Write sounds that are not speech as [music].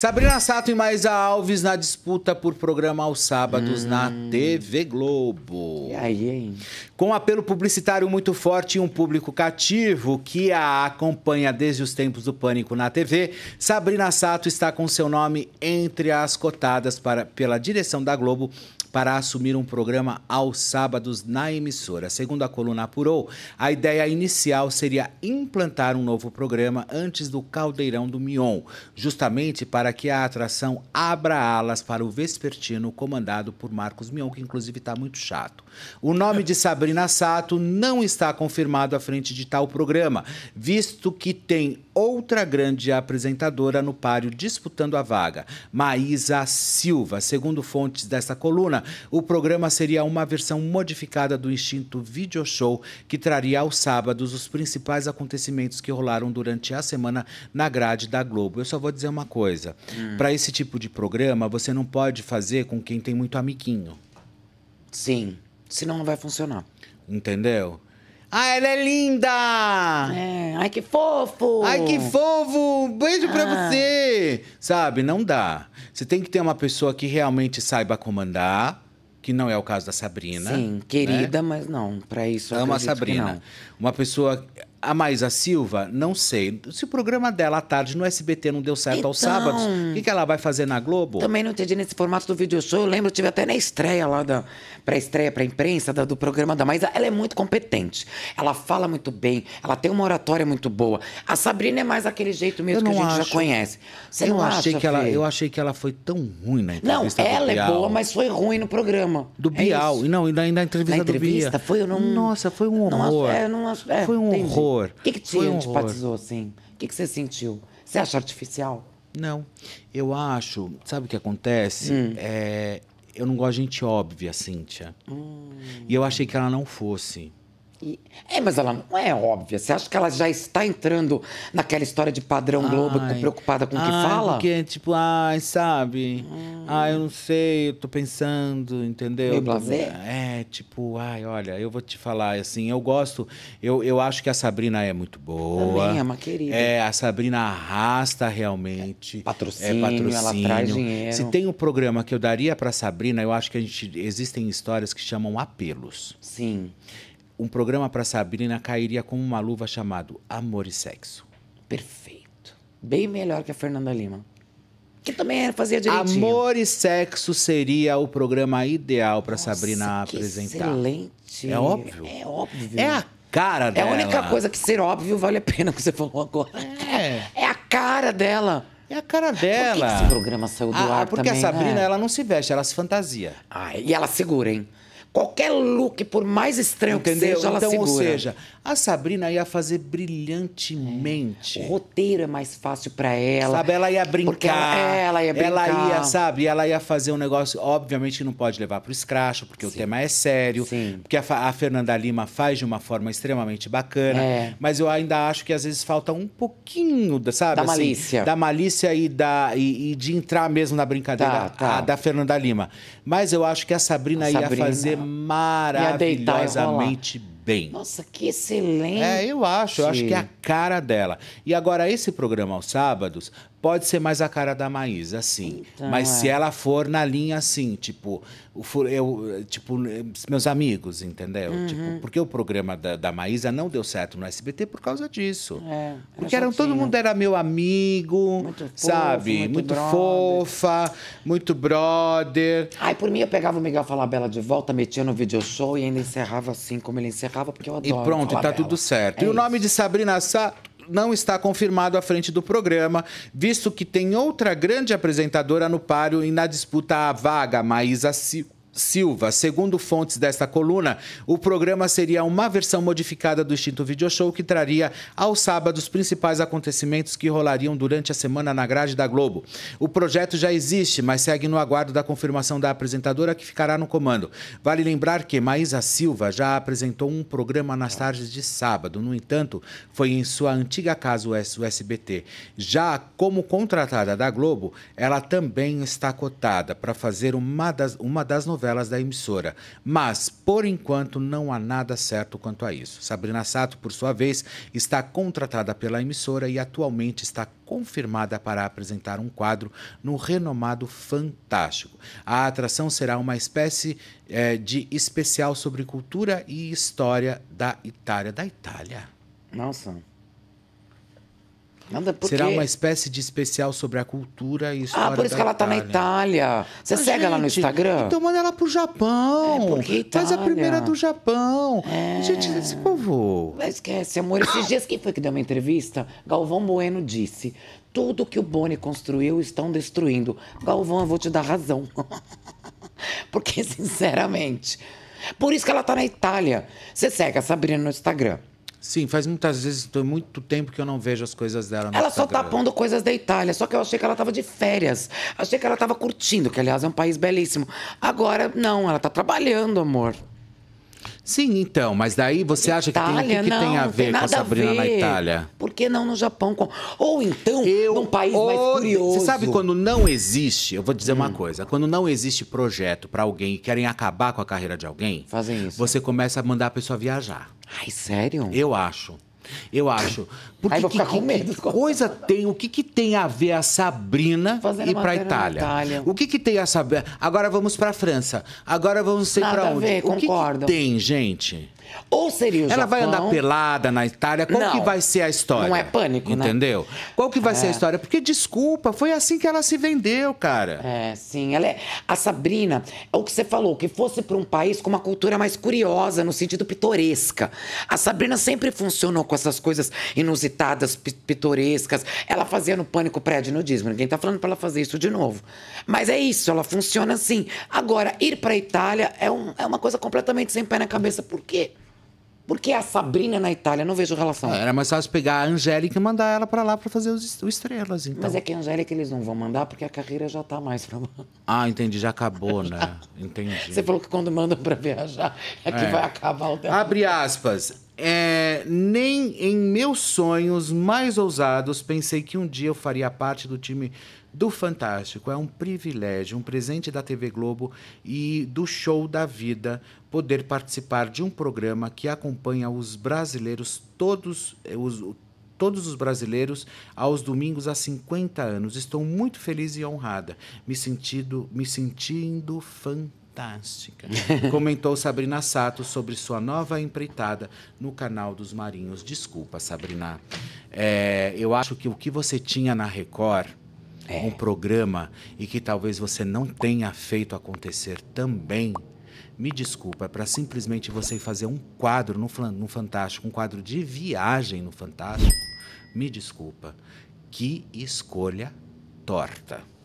Sabrina Sato e Maísa Alves na disputa por programa aos sábados hum. na TV Globo. E aí, hein? Com um apelo publicitário muito forte e um público cativo que a acompanha desde os tempos do pânico na TV, Sabrina Sato está com seu nome entre as cotadas para, pela direção da Globo para assumir um programa aos sábados na emissora. Segundo a coluna apurou, a ideia inicial seria implantar um novo programa antes do Caldeirão do Mion, justamente para que a atração abra alas para o vespertino comandado por Marcos Mion, que inclusive está muito chato. O nome de Sabrina Sato não está confirmado à frente de tal programa, visto que tem outra grande apresentadora no páreo disputando a vaga, Maísa Silva. Segundo fontes dessa coluna, semana, o programa seria uma versão modificada do instinto Video Show, que traria aos sábados os principais acontecimentos que rolaram durante a semana na grade da Globo. Eu só vou dizer uma coisa: hum. para esse tipo de programa, você não pode fazer com quem tem muito amiguinho. Sim, senão não vai funcionar. Entendeu? Ah, ela é linda! É. Ai, que fofo! Ai, que fofo! Um beijo ah. pra você! Sabe, não dá. Você tem que ter uma pessoa que realmente saiba comandar, que não é o caso da Sabrina. Sim, querida, né? mas não, para isso. Ama a Sabrina. Uma pessoa a Maísa Silva, não sei. Se o programa dela à tarde no SBT não deu certo então, aos sábados, o que, que ela vai fazer na Globo? Também não entendi nesse formato do vídeo. show. Eu lembro, eu tive até na estreia lá, da pré-estreia para imprensa da, do programa da Maísa. Ela é muito competente. Ela fala muito bem. Ela tem uma oratória muito boa. A Sabrina é mais aquele jeito mesmo que a gente acho. já conhece. Você eu não achei que ela, Eu achei que ela foi tão ruim na entrevista. Não, ela é boa, mas foi ruim no programa. Do é Bial. É não, e na, a na entrevista na entrevista do Bia. Foi, não... Nossa, foi um horror. É, não, é, não, é, foi um horror horror. O que, que te Foi um antipatizou horror. assim? O que, que você sentiu? Você acha artificial? Não. Eu acho. Sabe o que acontece? Hum. É, eu não gosto de gente óbvia, Cíntia. Hum. E eu achei que ela não fosse. E... É, mas ela não é óbvia. Você acha que ela já está entrando naquela história de padrão ai, Globo preocupada com o que ai, fala? Porque, tipo, ai, sabe? Hum. Ai, eu não sei, eu tô pensando, entendeu? Meio prazer. É, tipo, ai, olha, eu vou te falar, assim, eu gosto, eu, eu acho que a Sabrina é muito boa. Também é uma querida. É, a Sabrina arrasta realmente. É, patrocínio, é, patrocínio. ela traz dinheiro. Se tem um programa que eu daria pra Sabrina, eu acho que a gente, existem histórias que chamam apelos. Sim um programa para Sabrina cairia como uma luva chamado Amor e Sexo. Perfeito. Bem melhor que a Fernanda Lima. Que também era, é, fazia direitinho. Amor e Sexo seria o programa ideal para Sabrina apresentar. Excelente. É óbvio. É óbvio. É a cara dela. É a única coisa que ser óbvio vale a pena que você falou agora. É. É a cara dela. É a cara dela. Por que esse programa saiu do ah, ar porque também? Porque né? a Sabrina, né? ela não se veste, ela se fantasia. Ah, e ela segura, hein? Qualquer look, por mais estranho Entendeu? que seja, ela então, segura. Ou seja, a Sabrina ia fazer brilhantemente. É. O roteiro é mais fácil para ela. Sabe, ela ia brincar. Ela, é, ela, ia brincar. Ela ia, sabe, ela ia fazer um negócio, obviamente, não pode levar pro escracho, porque Sim. o tema é sério. Sim. Porque a, a, Fernanda Lima faz de uma forma extremamente bacana. É. Mas eu ainda acho que às vezes falta um pouquinho, da, sabe? Da assim, malícia. Da malícia e, da, e, e, de entrar mesmo na brincadeira tá, tá. A, da Fernanda Lima. Mas eu acho que a Sabrina, a Sabrina ia fazer maravilhosamente bem. Nossa, que excelente! É, eu acho, eu acho que é a cara dela. E agora, esse programa aos sábados pode ser mais a cara da Maísa, sim. Então, mas é. se ela for na linha assim, tipo, eu, tipo meus amigos, entendeu? Uhum. Tipo, porque o programa da, da Maísa não deu certo no SBT por causa disso. É, porque era, todo mundo era meu amigo, muito sabe? muito, muito fofa, muito brother. Ai, por mim eu pegava o Miguel Falabella de volta, metia no video show e ainda encerrava assim como ele encerrava, porque eu adoro. E pronto, tá tudo certo. É e isso. o nome de Sabrina Sá não está confirmado à frente do programa, visto que tem outra grande apresentadora no páreo e na disputa à vaga, Maísa Silva Silva. Segundo fontes desta coluna, o programa seria uma versão modificada do extinto video show que traria ao sábado os principais acontecimentos que rolariam durante a semana na grade da Globo. O projeto já existe, mas segue no aguardo da confirmação da apresentadora que ficará no comando. Vale lembrar que Maísa Silva já apresentou um programa nas tardes de sábado. No entanto, foi em sua antiga casa o SBT. Já como contratada da Globo, ela também está cotada para fazer uma das, uma das novelas telas da emissora. Mas, por enquanto, não há nada certo quanto a isso. Sabrina Sato, por sua vez, está contratada pela emissora e atualmente está confirmada para apresentar um quadro no renomado Fantástico. A atração será uma espécie é, de especial sobre cultura e história da Itália. Da Itália. Nossa. Nada porque... Será uma espécie de especial sobre a cultura e ah, história Ah, por isso que ela está na Itália. Você ah, segue gente, ela no Instagram? Então manda ela pro Japão. É, porque Itália. Faz a primeira do Japão. É... Gente, esse povo... Não esquece, amor. Esses dias quem foi que deu uma entrevista? Galvão Bueno disse... Tudo que o Boni construiu estão destruindo. Galvão, eu vou te dar razão. [laughs] porque, sinceramente... Por isso que ela está na Itália. Você segue a Sabrina no Instagram. Sim, faz muitas vezes, muito tempo que eu não vejo as coisas dela. ela só tá pondo coisas da Itália, só que eu achei que ela tava de férias. Achei que ela tava curtindo, que aliás é um país belíssimo. Agora, não, ela tá trabalhando, amor. Sim, então, mas daí você acha Itália, que tem, que, que não, tem a ver tem com a Sabrina a na Itália? Por que não no Japão? Ou então, eu, num país ou, mais curioso. Você sabe quando não existe, eu vou dizer hum. uma coisa, quando não existe projeto para alguém e querem acabar com a carreira de alguém, fazem isso. Você começa a mandar a pessoa viajar. Ai, sério? Eu acho. Eu acho. Porque que, com medo. Que coisa tem, o que, que tem a ver a Sabrina Fazendo e para Itália? Itália? O que, que tem a Sabrina? Agora vamos para a França. Agora vamos ser para onde? Ver, o concordo. que tem, gente? Ou seria o Ela Japão, vai andar pelada na Itália? Qual não, que vai ser a história? Não é pânico, né? Entendeu? Né? Qual que vai é. ser a é. história? Porque, desculpa, foi assim que ela se vendeu, cara. É, sim. Ela é... A Sabrina, é o que você falou, que fosse para um país com uma cultura mais curiosa, no sentido pitoresca. A Sabrina sempre funcionou com essas coisas inusitadas, pitorescas. Ela fazia no Pânico Prédio Nudismo. Ninguém tá falando para ela fazer isso de novo. Mas é isso, ela funciona assim. Agora, ir para a Itália é, um, é uma coisa completamente sem pé na cabeça. Por quê? Porque a Sabrina na Itália, não vejo relação. É, era mais fácil pegar a Angélica e mandar ela para lá para fazer os, estrelas, então. Mas é que a Angélica eles não vão mandar porque a carreira já tá mais pra lá. Ah, entendi, já acabou, né? Entendi. Você falou que quando mandam para viajar é que é. vai acabar o tempo. Abre aspas. É, nem em meus sonhos mais ousados pensei que um dia eu faria parte do time do Fantástico. É um privilégio, um presente da TV Globo e do show da vida poder participar de um programa que acompanha os brasileiros, todos eh, os, todos os brasileiros aos domingos há 50 anos. Estou muito feliz e honrada, me sentindo, me sentindo fantástica fantástica, [laughs] comentou Sabrina Sato sobre sua nova empreitada no canal dos Marinhos. Desculpa, Sabrina. É, eu acho que o que você tinha na Record. É. Um programa e que talvez você não tenha feito acontecer também me desculpa, é para simplesmente você fazer um quadro no, no, Fantástico, um quadro de viagem no Fantástico, me desculpa. Que escolha torta.